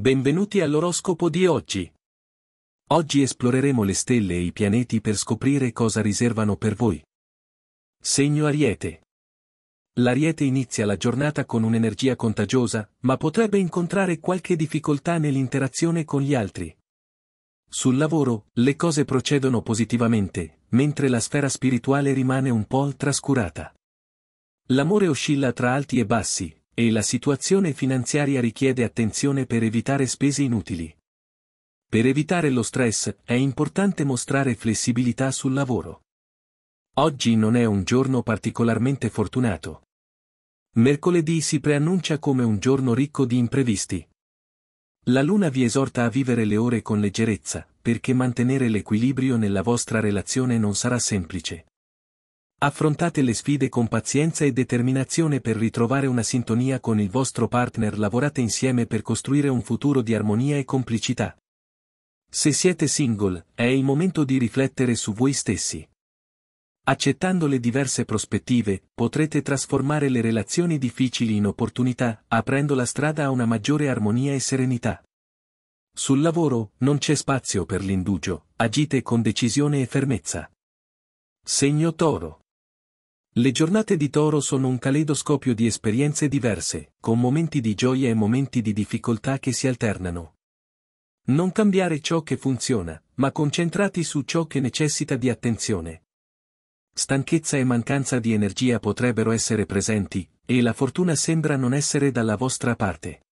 Benvenuti all'oroscopo di oggi. Oggi esploreremo le stelle e i pianeti per scoprire cosa riservano per voi. Segno Ariete. L'Ariete inizia la giornata con un'energia contagiosa, ma potrebbe incontrare qualche difficoltà nell'interazione con gli altri. Sul lavoro, le cose procedono positivamente, mentre la sfera spirituale rimane un po' trascurata. L'amore oscilla tra alti e bassi, e la situazione finanziaria richiede attenzione per evitare spese inutili. Per evitare lo stress è importante mostrare flessibilità sul lavoro. Oggi non è un giorno particolarmente fortunato. Mercoledì si preannuncia come un giorno ricco di imprevisti. La luna vi esorta a vivere le ore con leggerezza, perché mantenere l'equilibrio nella vostra relazione non sarà semplice. Affrontate le sfide con pazienza e determinazione per ritrovare una sintonia con il vostro partner lavorate insieme per costruire un futuro di armonia e complicità. Se siete single, è il momento di riflettere su voi stessi. Accettando le diverse prospettive, potrete trasformare le relazioni difficili in opportunità, aprendo la strada a una maggiore armonia e serenità. Sul lavoro, non c'è spazio per l'indugio, agite con decisione e fermezza. Segno toro. Le giornate di toro sono un caleidoscopio di esperienze diverse, con momenti di gioia e momenti di difficoltà che si alternano. Non cambiare ciò che funziona, ma concentrati su ciò che necessita di attenzione. Stanchezza e mancanza di energia potrebbero essere presenti, e la fortuna sembra non essere dalla vostra parte.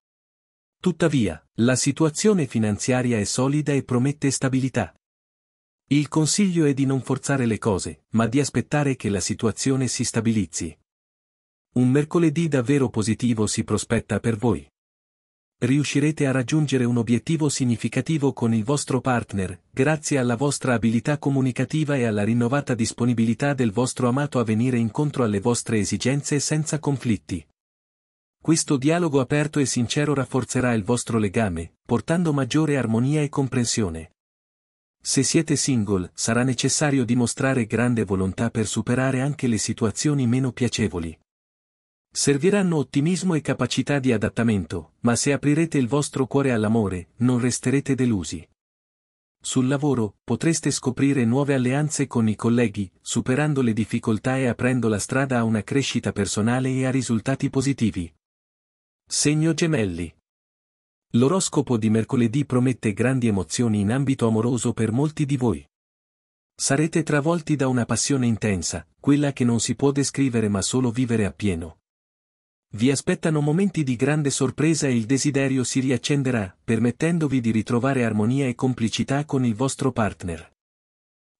Tuttavia, la situazione finanziaria è solida e promette stabilità. Il consiglio è di non forzare le cose, ma di aspettare che la situazione si stabilizzi. Un mercoledì davvero positivo si prospetta per voi. Riuscirete a raggiungere un obiettivo significativo con il vostro partner, grazie alla vostra abilità comunicativa e alla rinnovata disponibilità del vostro amato a venire incontro alle vostre esigenze senza conflitti. Questo dialogo aperto e sincero rafforzerà il vostro legame, portando maggiore armonia e comprensione. Se siete single, sarà necessario dimostrare grande volontà per superare anche le situazioni meno piacevoli. Serviranno ottimismo e capacità di adattamento, ma se aprirete il vostro cuore all'amore, non resterete delusi. Sul lavoro, potreste scoprire nuove alleanze con i colleghi, superando le difficoltà e aprendo la strada a una crescita personale e a risultati positivi. Segno gemelli. L'oroscopo di mercoledì promette grandi emozioni in ambito amoroso per molti di voi. Sarete travolti da una passione intensa, quella che non si può descrivere ma solo vivere appieno. Vi aspettano momenti di grande sorpresa e il desiderio si riaccenderà, permettendovi di ritrovare armonia e complicità con il vostro partner.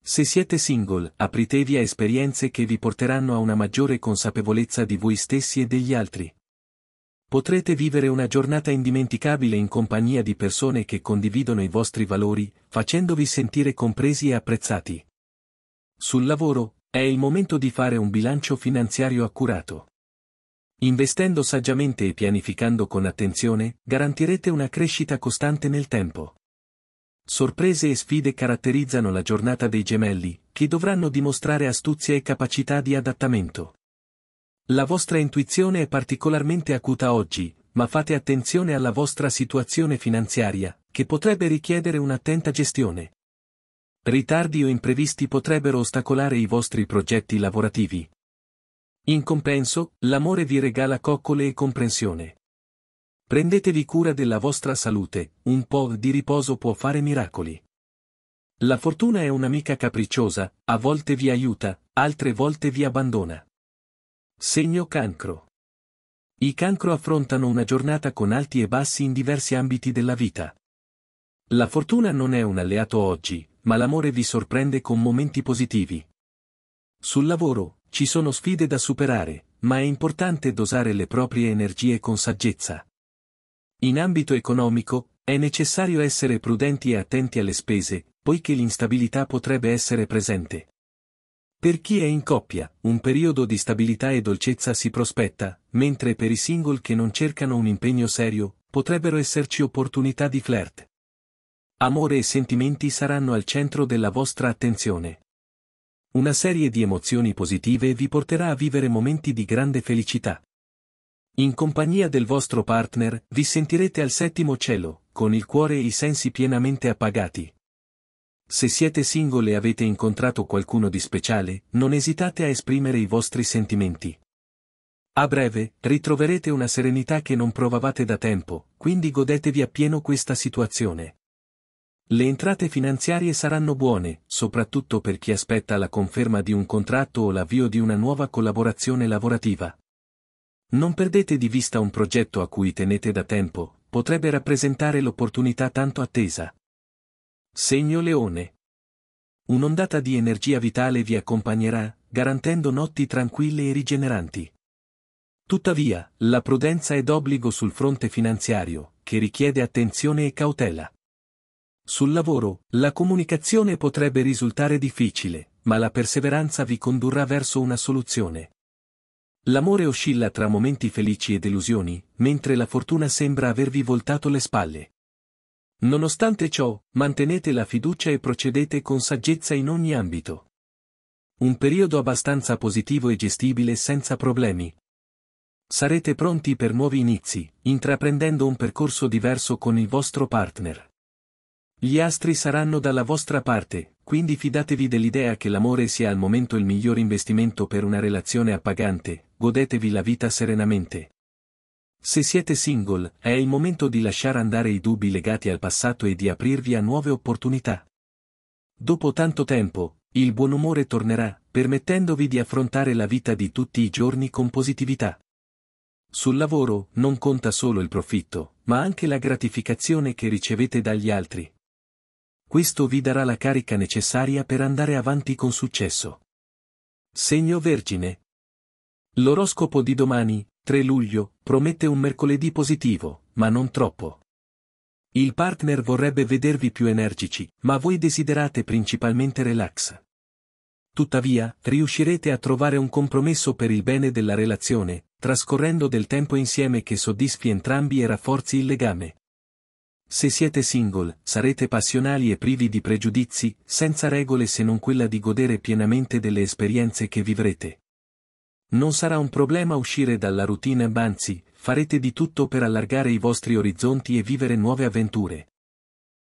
Se siete single, apritevi a esperienze che vi porteranno a una maggiore consapevolezza di voi stessi e degli altri. Potrete vivere una giornata indimenticabile in compagnia di persone che condividono i vostri valori, facendovi sentire compresi e apprezzati. Sul lavoro, è il momento di fare un bilancio finanziario accurato. Investendo saggiamente e pianificando con attenzione, garantirete una crescita costante nel tempo. Sorprese e sfide caratterizzano la giornata dei gemelli, che dovranno dimostrare astuzia e capacità di adattamento. La vostra intuizione è particolarmente acuta oggi, ma fate attenzione alla vostra situazione finanziaria, che potrebbe richiedere un'attenta gestione. Ritardi o imprevisti potrebbero ostacolare i vostri progetti lavorativi. In compenso, l'amore vi regala coccole e comprensione. Prendetevi cura della vostra salute, un po' di riposo può fare miracoli. La fortuna è un'amica capricciosa, a volte vi aiuta, altre volte vi abbandona. Segno cancro. I cancro affrontano una giornata con alti e bassi in diversi ambiti della vita. La fortuna non è un alleato oggi, ma l'amore vi sorprende con momenti positivi. Sul lavoro, ci sono sfide da superare, ma è importante dosare le proprie energie con saggezza. In ambito economico, è necessario essere prudenti e attenti alle spese, poiché l'instabilità potrebbe essere presente. Per chi è in coppia, un periodo di stabilità e dolcezza si prospetta, mentre per i single che non cercano un impegno serio, potrebbero esserci opportunità di flirt. Amore e sentimenti saranno al centro della vostra attenzione. Una serie di emozioni positive vi porterà a vivere momenti di grande felicità. In compagnia del vostro partner vi sentirete al settimo cielo, con il cuore e i sensi pienamente appagati. Se siete single e avete incontrato qualcuno di speciale, non esitate a esprimere i vostri sentimenti. A breve, ritroverete una serenità che non provavate da tempo, quindi godetevi appieno questa situazione. Le entrate finanziarie saranno buone, soprattutto per chi aspetta la conferma di un contratto o l'avvio di una nuova collaborazione lavorativa. Non perdete di vista un progetto a cui tenete da tempo, potrebbe rappresentare l'opportunità tanto attesa. Segno Leone. Un'ondata di energia vitale vi accompagnerà, garantendo notti tranquille e rigeneranti. Tuttavia, la prudenza è d'obbligo sul fronte finanziario, che richiede attenzione e cautela. Sul lavoro, la comunicazione potrebbe risultare difficile, ma la perseveranza vi condurrà verso una soluzione. L'amore oscilla tra momenti felici e delusioni, mentre la fortuna sembra avervi voltato le spalle. Nonostante ciò, mantenete la fiducia e procedete con saggezza in ogni ambito. Un periodo abbastanza positivo e gestibile senza problemi. Sarete pronti per nuovi inizi, intraprendendo un percorso diverso con il vostro partner. Gli astri saranno dalla vostra parte, quindi fidatevi dell'idea che l'amore sia al momento il miglior investimento per una relazione appagante, godetevi la vita serenamente. Se siete single, è il momento di lasciare andare i dubbi legati al passato e di aprirvi a nuove opportunità. Dopo tanto tempo, il buon umore tornerà, permettendovi di affrontare la vita di tutti i giorni con positività. Sul lavoro non conta solo il profitto, ma anche la gratificazione che ricevete dagli altri. Questo vi darà la carica necessaria per andare avanti con successo. Segno Vergine. L'oroscopo di domani, 3 luglio, promette un mercoledì positivo, ma non troppo. Il partner vorrebbe vedervi più energici, ma voi desiderate principalmente relax. Tuttavia, riuscirete a trovare un compromesso per il bene della relazione, trascorrendo del tempo insieme che soddisfi entrambi e rafforzi il legame. Se siete single, sarete passionali e privi di pregiudizi, senza regole se non quella di godere pienamente delle esperienze che vivrete. Non sarà un problema uscire dalla routine, anzi, farete di tutto per allargare i vostri orizzonti e vivere nuove avventure.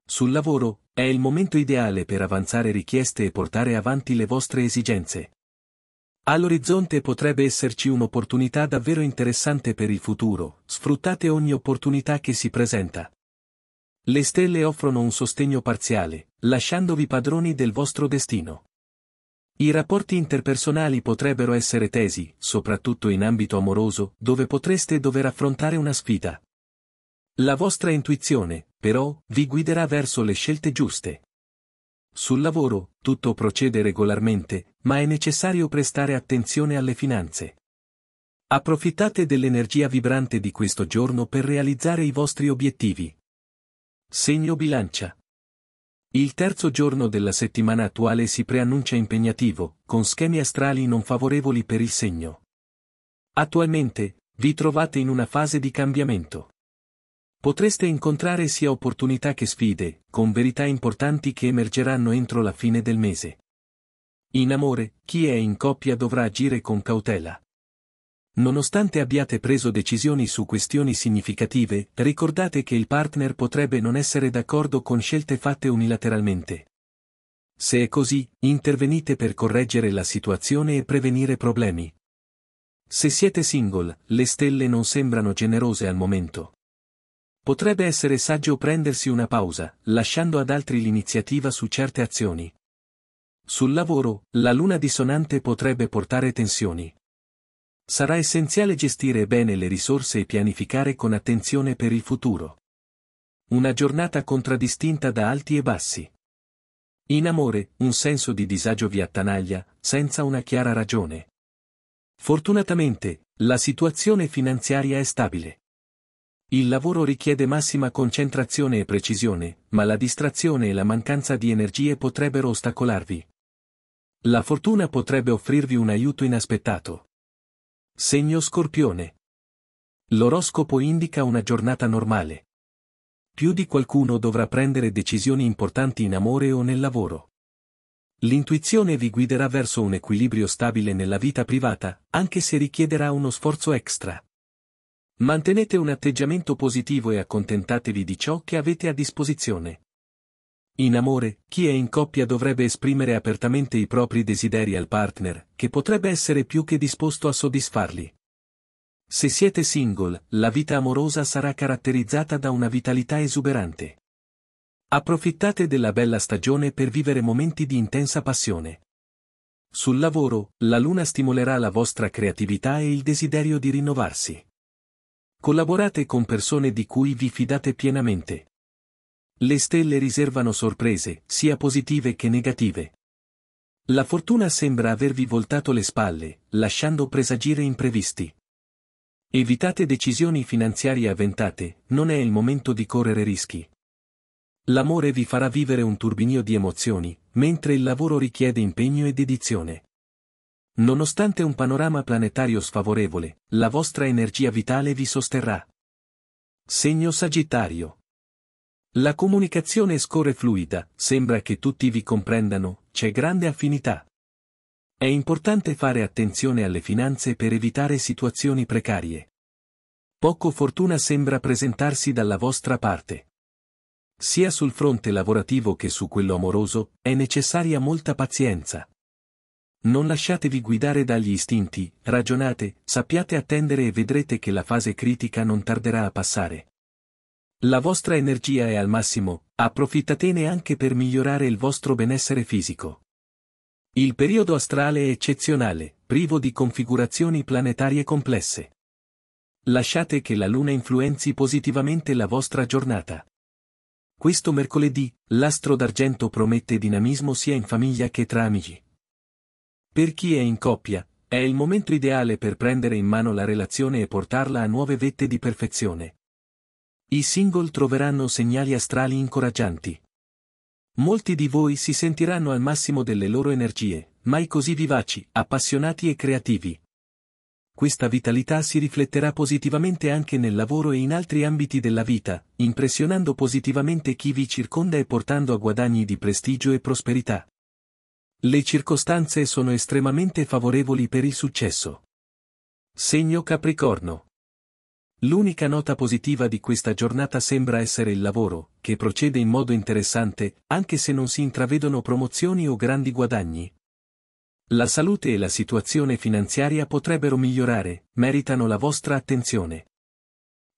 Sul lavoro, è il momento ideale per avanzare richieste e portare avanti le vostre esigenze. All'orizzonte potrebbe esserci un'opportunità davvero interessante per il futuro, sfruttate ogni opportunità che si presenta. Le stelle offrono un sostegno parziale, lasciandovi padroni del vostro destino. I rapporti interpersonali potrebbero essere tesi, soprattutto in ambito amoroso, dove potreste dover affrontare una sfida. La vostra intuizione, però, vi guiderà verso le scelte giuste. Sul lavoro, tutto procede regolarmente, ma è necessario prestare attenzione alle finanze. Approfittate dell'energia vibrante di questo giorno per realizzare i vostri obiettivi. Segno bilancia. Il terzo giorno della settimana attuale si preannuncia impegnativo, con schemi astrali non favorevoli per il segno. Attualmente, vi trovate in una fase di cambiamento. Potreste incontrare sia opportunità che sfide, con verità importanti che emergeranno entro la fine del mese. In amore, chi è in coppia dovrà agire con cautela. Nonostante abbiate preso decisioni su questioni significative, ricordate che il partner potrebbe non essere d'accordo con scelte fatte unilateralmente. Se è così, intervenite per correggere la situazione e prevenire problemi. Se siete single, le stelle non sembrano generose al momento. Potrebbe essere saggio prendersi una pausa, lasciando ad altri l'iniziativa su certe azioni. Sul lavoro, la luna dissonante potrebbe portare tensioni. Sarà essenziale gestire bene le risorse e pianificare con attenzione per il futuro. Una giornata contraddistinta da alti e bassi. In amore, un senso di disagio vi attanaglia, senza una chiara ragione. Fortunatamente, la situazione finanziaria è stabile. Il lavoro richiede massima concentrazione e precisione, ma la distrazione e la mancanza di energie potrebbero ostacolarvi. La fortuna potrebbe offrirvi un aiuto inaspettato. Segno Scorpione. L'oroscopo indica una giornata normale. Più di qualcuno dovrà prendere decisioni importanti in amore o nel lavoro. L'intuizione vi guiderà verso un equilibrio stabile nella vita privata, anche se richiederà uno sforzo extra. Mantenete un atteggiamento positivo e accontentatevi di ciò che avete a disposizione. In amore, chi è in coppia dovrebbe esprimere apertamente i propri desideri al partner, che potrebbe essere più che disposto a soddisfarli. Se siete single, la vita amorosa sarà caratterizzata da una vitalità esuberante. Approfittate della bella stagione per vivere momenti di intensa passione. Sul lavoro, la luna stimolerà la vostra creatività e il desiderio di rinnovarsi. Collaborate con persone di cui vi fidate pienamente. Le stelle riservano sorprese, sia positive che negative. La fortuna sembra avervi voltato le spalle, lasciando presagire imprevisti. Evitate decisioni finanziarie avventate, non è il momento di correre rischi. L'amore vi farà vivere un turbinio di emozioni, mentre il lavoro richiede impegno e dedizione. Nonostante un panorama planetario sfavorevole, la vostra energia vitale vi sosterrà. Segno Sagittario. La comunicazione scorre fluida, sembra che tutti vi comprendano, c'è grande affinità. È importante fare attenzione alle finanze per evitare situazioni precarie. Poco fortuna sembra presentarsi dalla vostra parte. Sia sul fronte lavorativo che su quello amoroso, è necessaria molta pazienza. Non lasciatevi guidare dagli istinti, ragionate, sappiate attendere e vedrete che la fase critica non tarderà a passare. La vostra energia è al massimo, approfittatene anche per migliorare il vostro benessere fisico. Il periodo astrale è eccezionale, privo di configurazioni planetarie complesse. Lasciate che la Luna influenzi positivamente la vostra giornata. Questo mercoledì, l'astro d'argento promette dinamismo sia in famiglia che tra amici. Per chi è in coppia, è il momento ideale per prendere in mano la relazione e portarla a nuove vette di perfezione. I single troveranno segnali astrali incoraggianti. Molti di voi si sentiranno al massimo delle loro energie, mai così vivaci, appassionati e creativi. Questa vitalità si rifletterà positivamente anche nel lavoro e in altri ambiti della vita, impressionando positivamente chi vi circonda e portando a guadagni di prestigio e prosperità. Le circostanze sono estremamente favorevoli per il successo. Segno Capricorno. L'unica nota positiva di questa giornata sembra essere il lavoro, che procede in modo interessante, anche se non si intravedono promozioni o grandi guadagni. La salute e la situazione finanziaria potrebbero migliorare, meritano la vostra attenzione.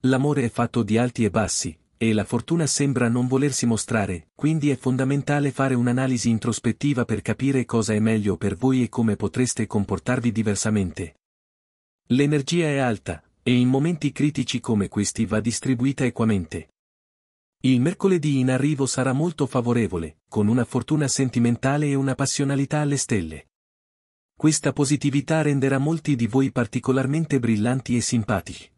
L'amore è fatto di alti e bassi, e la fortuna sembra non volersi mostrare, quindi è fondamentale fare un'analisi introspettiva per capire cosa è meglio per voi e come potreste comportarvi diversamente. L'energia è alta, e in momenti critici come questi va distribuita equamente. Il mercoledì in arrivo sarà molto favorevole, con una fortuna sentimentale e una passionalità alle stelle. Questa positività renderà molti di voi particolarmente brillanti e simpatici.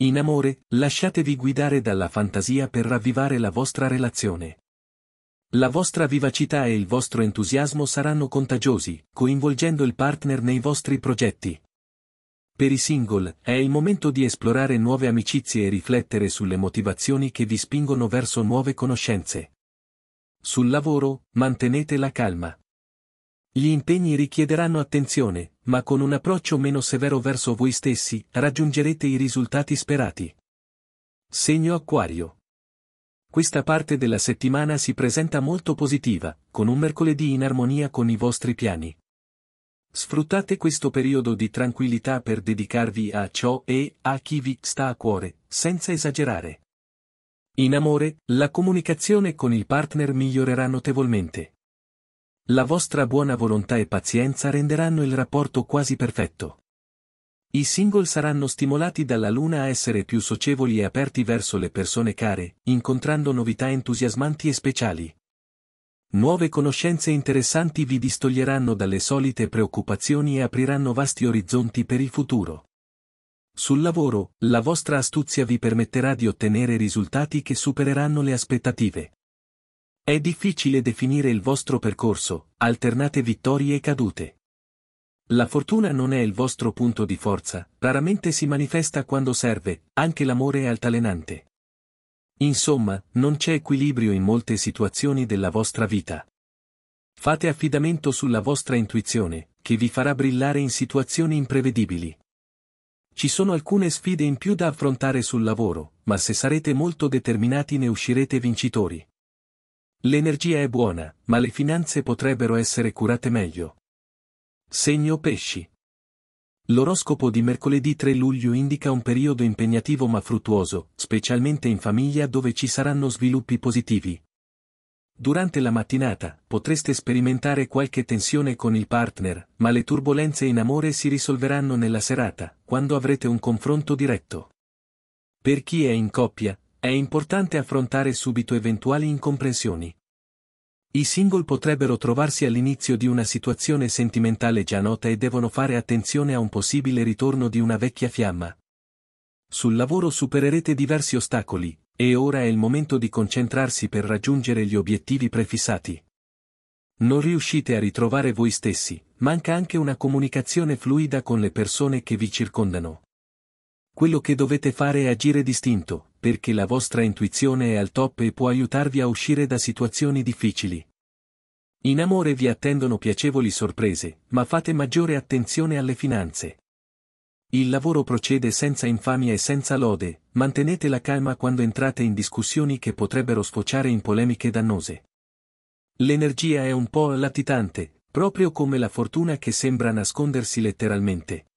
In amore, lasciatevi guidare dalla fantasia per ravvivare la vostra relazione. La vostra vivacità e il vostro entusiasmo saranno contagiosi, coinvolgendo il partner nei vostri progetti. Per i single, è il momento di esplorare nuove amicizie e riflettere sulle motivazioni che vi spingono verso nuove conoscenze. Sul lavoro, mantenete la calma. Gli impegni richiederanno attenzione, ma con un approccio meno severo verso voi stessi, raggiungerete i risultati sperati. Segno Acquario. Questa parte della settimana si presenta molto positiva, con un mercoledì in armonia con i vostri piani. Sfruttate questo periodo di tranquillità per dedicarvi a ciò e a chi vi sta a cuore, senza esagerare. In amore, la comunicazione con il partner migliorerà notevolmente. La vostra buona volontà e pazienza renderanno il rapporto quasi perfetto. I single saranno stimolati dalla luna a essere più socievoli e aperti verso le persone care, incontrando novità entusiasmanti e speciali. Nuove conoscenze interessanti vi distoglieranno dalle solite preoccupazioni e apriranno vasti orizzonti per il futuro. Sul lavoro, la vostra astuzia vi permetterà di ottenere risultati che supereranno le aspettative. È difficile definire il vostro percorso, alternate vittorie e cadute. La fortuna non è il vostro punto di forza, raramente si manifesta quando serve, anche l'amore è altalenante. Insomma, non c'è equilibrio in molte situazioni della vostra vita. Fate affidamento sulla vostra intuizione, che vi farà brillare in situazioni imprevedibili. Ci sono alcune sfide in più da affrontare sul lavoro, ma se sarete molto determinati ne uscirete vincitori. L'energia è buona, ma le finanze potrebbero essere curate meglio. Segno pesci. L'oroscopo di mercoledì 3 luglio indica un periodo impegnativo ma fruttuoso, specialmente in famiglia dove ci saranno sviluppi positivi. Durante la mattinata potreste sperimentare qualche tensione con il partner, ma le turbulenze in amore si risolveranno nella serata, quando avrete un confronto diretto. Per chi è in coppia, è importante affrontare subito eventuali incomprensioni. I single potrebbero trovarsi all'inizio di una situazione sentimentale già nota e devono fare attenzione a un possibile ritorno di una vecchia fiamma. Sul lavoro supererete diversi ostacoli, e ora è il momento di concentrarsi per raggiungere gli obiettivi prefissati. Non riuscite a ritrovare voi stessi, manca anche una comunicazione fluida con le persone che vi circondano. Quello che dovete fare è agire distinto, perché la vostra intuizione è al top e può aiutarvi a uscire da situazioni difficili. In amore vi attendono piacevoli sorprese, ma fate maggiore attenzione alle finanze. Il lavoro procede senza infamia e senza lode, mantenete la calma quando entrate in discussioni che potrebbero sfociare in polemiche dannose. L'energia è un po' latitante, proprio come la fortuna che sembra nascondersi letteralmente.